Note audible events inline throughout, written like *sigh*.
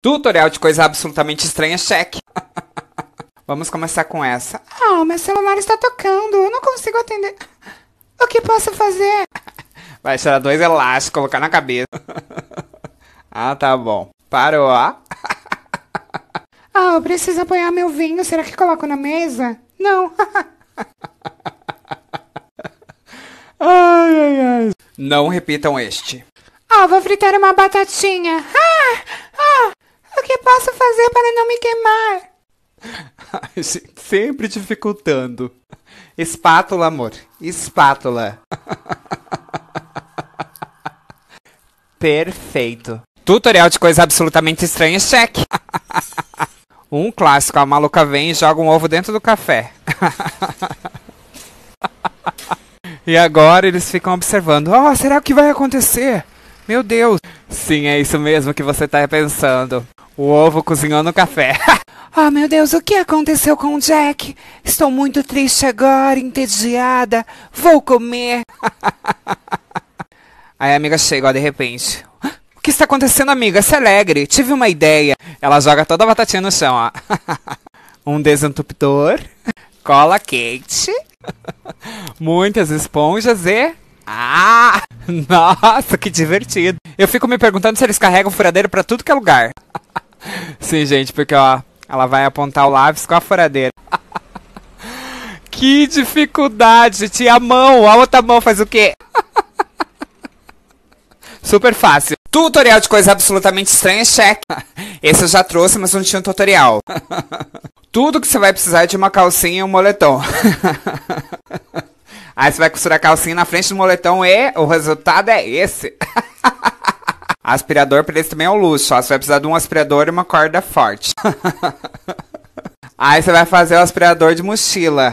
Tutorial de coisa absolutamente estranha, cheque. *laughs* Vamos começar com essa. Ah, oh, meu celular está tocando. Eu não consigo atender. O que posso fazer? *laughs* Vai tirar dois elásticos, colocar na cabeça. *laughs* ah, tá bom. Parou, ó. ah, eu preciso apoiar meu vinho. Será que coloco na mesa? Não. ai, ai, ai. Não repitam este. Ah, oh, vou fritar uma batatinha. Ah! que posso fazer para não me queimar? *laughs* Sempre dificultando. Espátula, amor. Espátula. *laughs* Perfeito. Tutorial de coisa absolutamente estranha, cheque. *laughs* um clássico, a maluca vem e joga um ovo dentro do café. e agora eles ficam observando. Oh, será que vai acontecer? Meu Deus. Sim, é isso mesmo que você está pensando. O ovo cozinhou no café. oh, *laughs* meu Deus, o que aconteceu com o Jack? Estou muito triste agora, entediada. Vou comer. *laughs* Aí a amiga chega, ó, de repente. O que está acontecendo, amiga? Se alegre. Tive uma ideia. Ela joga toda a batatinha no chão, ó. *laughs* um desentupidor, cola quente, muitas esponjas e ah! Nossa, que divertido! Eu fico me perguntando se eles carregam furadeiro para tudo que é lugar. Sim, gente, porque ó, ela vai apontar o lápis com a furadeira. *laughs* que dificuldade, gente. E a mão, a outra mão faz o quê? *laughs* Super fácil. Tutorial de coisa absolutamente estranha, cheque. *laughs* Esse eu já trouxe, mas não tinha um tutorial. Tudo que você vai precisar é de uma calcinha e um moletom. Aí você vai costurar a calcinha na frente do moletom e o resultado é esse. Aspirador para eles também é o luxo, você vai precisar de um aspirador e uma corda forte. *laughs* Aí você vai fazer o aspirador de mochila.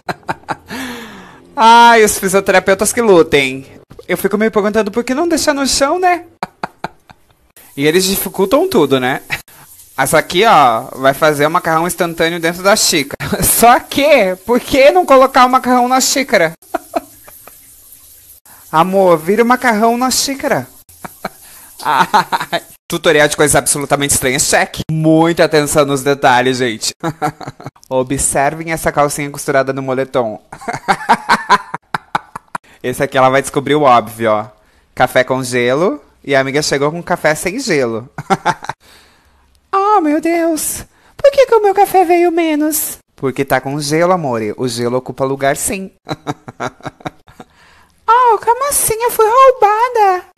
*laughs* Ai, os fisioterapeutas que lutem. Eu fico me perguntando por que não deixar no chão, né? *laughs* E eles dificultam tudo, né? Essa aqui, ó, vai fazer o macarrão instantâneo dentro da xícara. Só que, por que não colocar o macarrão na xícara? Amor, vira o macarrão na xícara. Tutorial de coisas absolutamente estranhas, check. Muita atenção nos detalhes, gente. *laughs* Observem essa calcinha costurada no moletom. *laughs* Esse aqui ela vai descobrir o óbvio, ó. Café com gelo. E a amiga chegou com café sem gelo. *laughs* oh, meu Deus. Por que, que o meu café veio menos? Porque tá com gelo, amore. O gelo ocupa lugar sim. oh, como assim? Eu fui roubada.